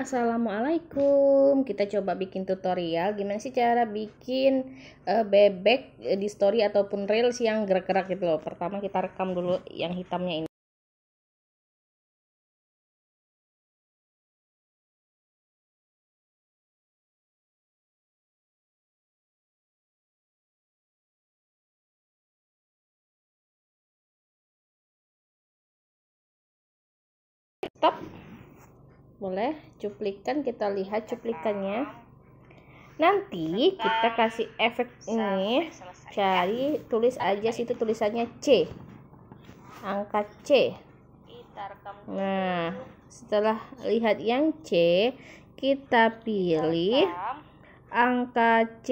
assalamualaikum kita coba bikin tutorial gimana sih cara bikin uh, bebek eh, di story ataupun reels yang gerak-gerak gitu loh pertama kita rekam dulu yang hitamnya ini stop boleh cuplikan kita lihat cuplikannya nanti kita kasih efek ini cari tulis aja situ tulisannya C angka C nah setelah lihat yang C kita pilih angka C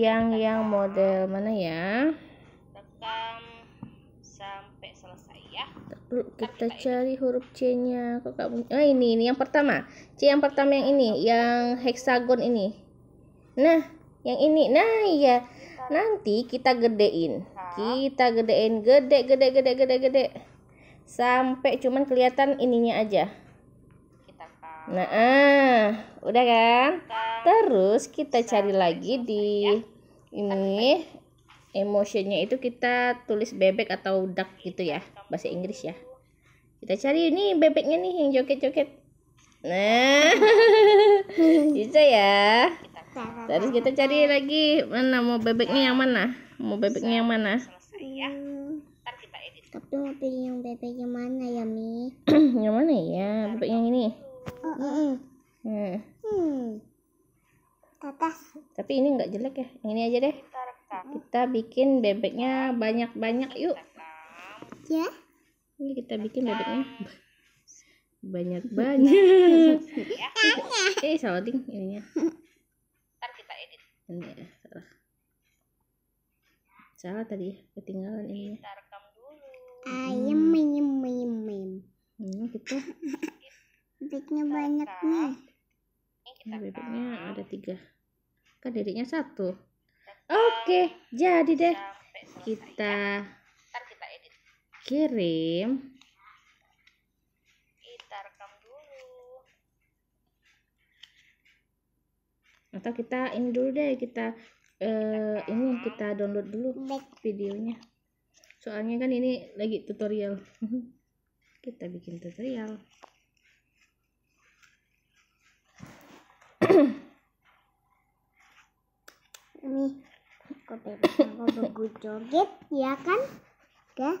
yang yang model mana ya sampai selesai ya. Dulu kita cari ini. huruf C-nya. Kok gak punya? Oh, ini ini yang pertama. C yang pertama yang ini, yang heksagon ini. Nah, yang ini. Nah, iya. Nanti kita gedein. Kita gedein gede gede gede gede gede. Sampai cuman kelihatan ininya aja. Nah, ah, udah kan? Terus kita cari lagi di ya. ini emotionnya itu kita tulis bebek atau duck gitu ya bahasa Inggris ya kita cari ini bebeknya nih yang joget-joget nah bisa ya terus kita cari lagi mana mau bebeknya yang mana mau bebeknya yang mana tapi mau pilih yang bebek yang mana ya mi yang mana ya bebek yang ini nah. Hmm. Hmm. Tapi ini nggak jelek ya. Yang ini aja deh kita bikin bebeknya banyak-banyak yuk ya ini kita bikin bebeknya banyak-banyak iya, eh salting ininya ntar kita ini ya, salah salah tadi ketinggalan ini ayam hmm. ayam ayam ayam ini gitu. kita bebeknya banyak nih ini bebeknya ada tiga kan dedeknya satu Oke, jadi deh kita kirim. Kita rekam dulu. Atau kita ini dulu deh kita eh, ini kita download dulu videonya. Soalnya kan ini lagi tutorial. kita bikin tutorial. Ini aku bebek aku joget ya kan Okay.